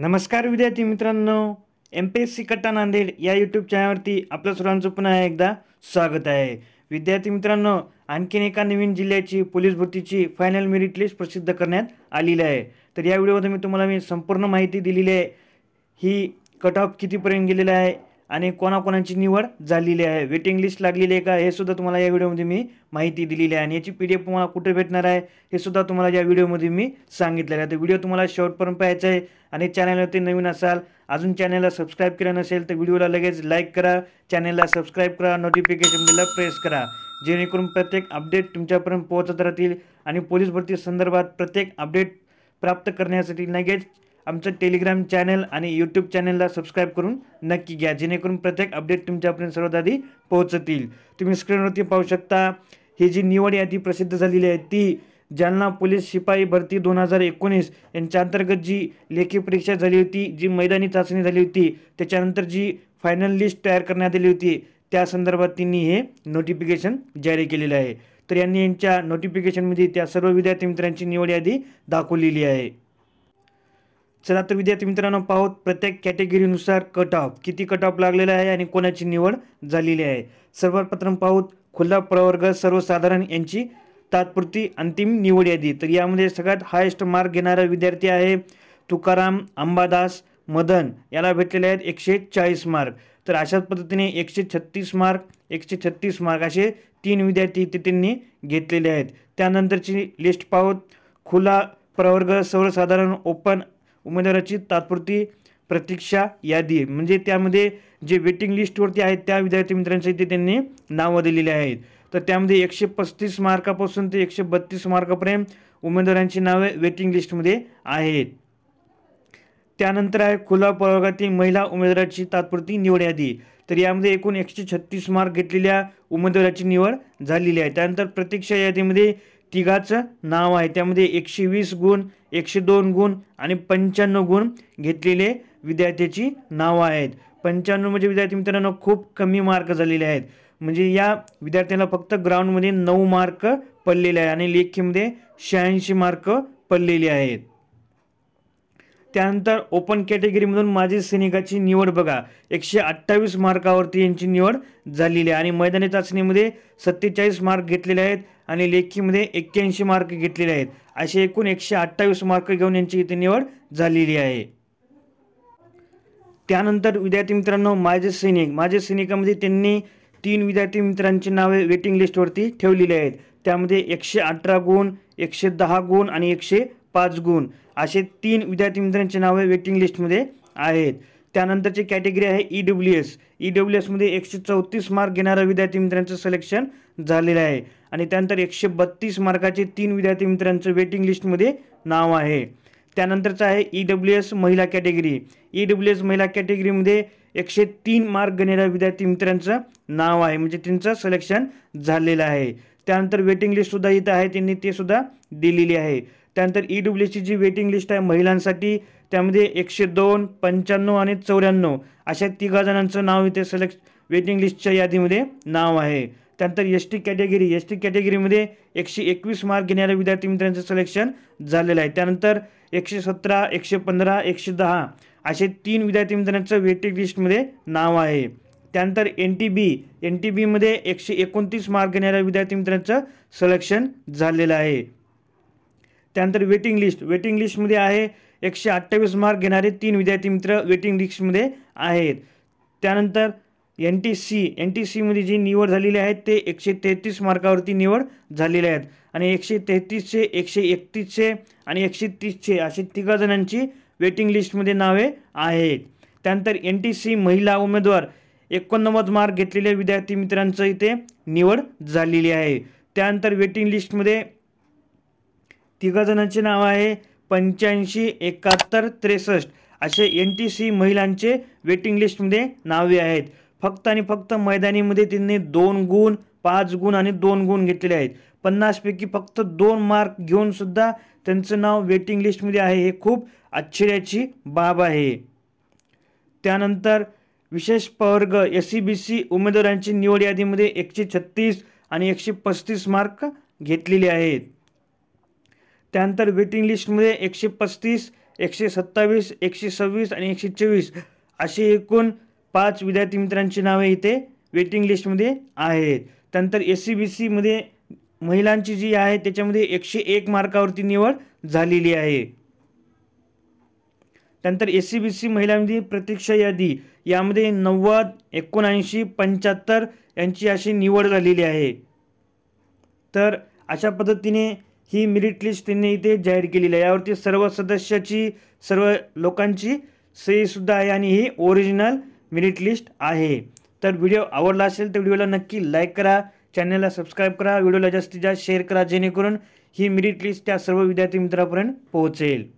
नमस्कार विद्यार्थी मित्रांनो एम पी एस सी कट्टा नांदेड या यूट्यूब चॅनलवरती आपल्या सर्वांचं पुन्हा एकदा स्वागत आहे विद्यार्थी मित्रांनो आणखीन एका नवीन जिल्ह्याची पोलीस भरतीची फायनल मेरिट लिस्ट प्रसिद्ध करण्यात आलेली आहे तर या व्हिडिओमध्ये मी तुम्हाला मी संपूर्ण माहिती दिलेली आहे ही कट ऑफ कितीपर्यंत गेलेला आहे आणि कोणाकोणाची निवड झालेली आहे वेटिंग लिस्ट लागलेली आहे का हे सुद्धा तुम्हाला या व्हिडिओमध्ये मी माहिती दिलेली आहे आणि याची पी डी एफ तुम्हाला कुठे भेटणार आहे हे सुद्धा तुम्हाला या व्हिडिओमध्ये मी सांगितलेलं आहे तर व्हिडिओ तुम्हाला शेवटपर्यंत पाहायचा आहे आणि चॅनलवरती नवीन असाल अजून चॅनलला सबस्क्राईब केलं नसेल तर व्हिडिओला लगेच लाईक करा चॅनलला सबस्क्राईब करा नोटिफिकेशन बेलला प्रेस करा जेणेकरून प्रत्येक अपडेट तुमच्यापर्यंत पोहोचत राहतील आणि पोलीस भरती संदर्भात प्रत्येक अपडेट प्राप्त करण्यासाठी लगेच आमचं टेलिग्राम चॅनल आणि यूट्यूब चॅनलला सबस्क्राईब करून नक्की घ्या जेणेकरून प्रत्येक अपडेट तुमच्यापर्यंत सर्वात आधी पोहोचतील तुम्ही स्क्रीनवरती पाहू शकता ही जी निवड यादी प्रसिद्ध झालेली आहे ती जालना पोलीस शिपाई भरती दोन हजार एकोणीस यांच्या अंतर्गत जी लेखी परीक्षा झाली होती जी मैदानी चाचणी झाली होती त्याच्यानंतर जी फायनल लिस्ट तयार करण्यात आली होती त्या संदर्भात त्यांनी हे नोटिफिकेशन जारी केलेलं आहे तर यांनी यांच्या नोटिफिकेशनमध्ये त्या सर्व विद्यार्थी मित्रांची निवड यादी दाखवलेली आहे चला तर विद्यार्थी मित्रांनो पाहूत प्रत्येक कॅटेगरीनुसार कट ऑफ किती कट ऑफ लागलेला आहे आणि कोणाची निवड झालेली आहे सर्वात प्रथम पाहूत खुला प्रवर्ग सर्वसाधारण यांची तात्पुरती अंतिम निवड यादी तर यामध्ये सगळ्यात हायेस्ट मार्क घेणारा विद्यार्थी आहे तुकाराम अंबादास मदन याला भेटलेले आहेत एकशे चाळीस मार्क तर अशाच पद्धतीने एकशे छत्तीस मार्क एकशे छत्तीस मार्क असे तीन विद्यार्थी इथे त्यांनी घेतलेले आहेत त्यानंतरची लिस्ट पाहूत खुला प्रवर्ग सर्वसाधारण ओपन उमेदवाराची तात्पुरती प्रतीक्षा यादी म्हणजे त्यामध्ये जे वेटिंग लिस्टवरती आहेत त्या विद्यार्थी इथे त्यांनी नावं दिलेली आहेत तर त्यामध्ये एकशे पस्तीस मार्कापासून ते एकशे बत्तीस मार्कापर्यंत उमेदवारांची नावे वेटिंग लिस्टमध्ये आहेत त्यानंतर आहे खुला प्रवर्गातील महिला उमेदवाराची तात्पुरती निवड यादी तर यामध्ये एकूण एकशे छत्तीस मार्क घेतलेल्या उमेदवाराची निवड झालेली आहे त्यानंतर प्रतीक्षा यादीमध्ये तिघाचं नाव आहे त्यामध्ये एकशे वीस गुण एकशे दोन गुण आणि पंच्याण्णव गुण घेतलेले विद्यार्थ्याची नावं आहेत पंच्याण्णव म्हणजे विद्यार्थी मित्रांनो खूप कमी मार्क झालेले आहेत म्हणजे या विद्यार्थ्यांना फक्त ग्राउंडमध्ये नऊ मार्क पडलेले आहे आणि लेखीमध्ये शहाऐंशी मार्क पडलेले आहेत त्यानंतर ओपन कॅटेगरीमधून माझी सैनिकाची निवड बघा एकशे अठ्ठावीस मार्कावरती यांची निवड झालेली आहे आणि मैदानी चाचणीमध्ये सत्तेचाळीस मार्क घेतलेले आहेत आणि लेखीमध्ये एक्क्याऐंशी मार्क घेतलेले आहेत असे एकूण एकशे अठ्ठावीस मार्क घेऊन यांची इथे निवड झालेली आहे त्यानंतर विद्यार्थी मित्रांनो माझे सैनिक माझे सैनिकामध्ये त्यांनी तीन विद्यार्थी मित्रांची नावे वेटिंग लिस्टवरती ठेवलेली आहेत त्यामध्ये एकशे अठरा गुण एकशे दहा गुण आणि एकशे पाच गुण असे तीन विद्यार्थी मित्रांची नावे वेटिंग लिस्टमध्ये आहेत त्यानंतरची कॅटेगरी आहे E e W S E e W एसमध्ये एकशे चौतीस मार्क घेणाऱ्या विद्यार्थी मित्रांचं सिलेक्शन झालेलं आहे आणि त्यानंतर एकशे बत्तीस मार्काचे तीन विद्यार्थी मित्रांचं वेटिंग लिस्टमध्ये नाव आहे त्यानंतरचं आहे ई डब्ल्यू एस महिला कॅटेगरी ई डब्ल्यू एस महिला कॅटेगरीमध्ये एकशे तीन मार्क घेणाऱ्या विद्यार्थी मित्रांचं नाव आहे म्हणजे त्यांचं सिलेक्शन झालेलं आहे त्यानंतर वेटिंग लिस्टसुद्धा इथं आहे त्यांनी ते सुद्धा दिलेली आहे त्यानंतर ई e डब्ल्यू एसची जी वेटिंग लिस्ट आहे महिलांसाठी त्यामध्ये एकशे दोन पंच्याण्णव आणि चौऱ्याण्णव अशा तिघा जणांचं नाव इथे सिलेक्ट वेटिंग लिस्टच्या यादीमध्ये नाव आहे त्यानंतर S T category S T कॅटेगरीमध्ये एकशे एकवीस मार्क घेणाऱ्या विद्यार्थी मित्रांचं सिलेक्शन झालेलं आहे त्यानंतर एकशे सतरा एकशे पंधरा एकशे दहा असे तीन विद्यार्थी मित्रांचं वेटिंग लिस्टमध्ये नाव आहे त्यानंतर N T B N T बीमध्ये एकशे एकोणतीस मार्क घेणाऱ्या विद्यार्थी मित्रांचं सिलेक्शन झालेलं आहे त्यानंतर वेटिंग लिस्ट वेटिंग लिस्टमध्ये आहे एकशे अठ्ठावीस मार्क घेणारे तीन विद्यार्थी मित्र वेटिंग लिस्टमध्ये आहेत त्यानंतर N T C N T सीमध्ये जी निवड झालेली आहे ते एकशे तेहतीस मार्कावरती निवड झालेले आहेत आणि एकशे तेहतीसशे एकशे एकतीसशे आणि एकशे तीसशे असे तिघा जणांची वेटिंग लिस्टमध्ये नावे आहेत त्यानंतर एन टी सी महिला उमेदवार एकोणनव्वद मार्क घेतलेल्या विद्यार्थी मित्रांचं इथे निवड झालेली आहे त्यानंतर वेटिंग लिस्टमध्ये जणांचे नाव आहे पंच्याऐंशी एकाहत्तर त्रेसष्ट असे एन टी सी महिलांचे वेटिंग लिस्टमध्ये नावे आहेत फक्त आणि फक्त मैदानीमध्ये त्यांनी दोन गुण पाच गुण आणि दोन गुण घेतलेले आहेत पन्नासपैकी फक्त दोन मार्क घेऊनसुद्धा त्यांचं नाव वेटिंग लिस्टमध्ये आहे हे खूप आश्चर्याची बाब आहे त्यानंतर विशेष प्रवर्ग S C e B C उमेदवारांची निवड यादीमध्ये एकशे छत्तीस आणि एकशे पस्तीस मार्क घेतलेले आहेत त्यानंतर वेटिंग लिस्टमध्ये एकशे पस्तीस एकशे सत्तावीस एकशे सव्वीस आणि एकशे चोवीस असे एकूण पाच विद्यार्थी मित्रांची नावे इथे वेटिंग लिस्टमध्ये आहेत त्यानंतर एस सी बी सीमध्ये महिलांची जी आहे त्याच्यामध्ये एकशे एक मार्कावरती निवड झालेली आहे त्यानंतर एस सी बी सी महिलांमध्ये प्रतीक्षा यादी यामध्ये नव्वद एकोणऐंशी पंच्याहत्तर यांची अशी निवड झालेली आहे तर अशा पद्धतीने ही मिरिट लिस्ट त्यांनी इथे जाहीर केलेली आहे यावरती सर्व सदस्याची सर्व लोकांची सहीसुद्धा आहे आणि ही ओरिजिनल मिरिट लिस्ट आहे तर व्हिडिओ आवडला असेल तर व्हिडिओला नक्की लाईक करा चॅनलला सबस्क्राईब करा व्हिडिओला जास्तीत जास्त शेअर करा जेणेकरून ही मिरिट लिस्ट त्या सर्व विद्यार्थी मित्रापर्यंत पोहोचेल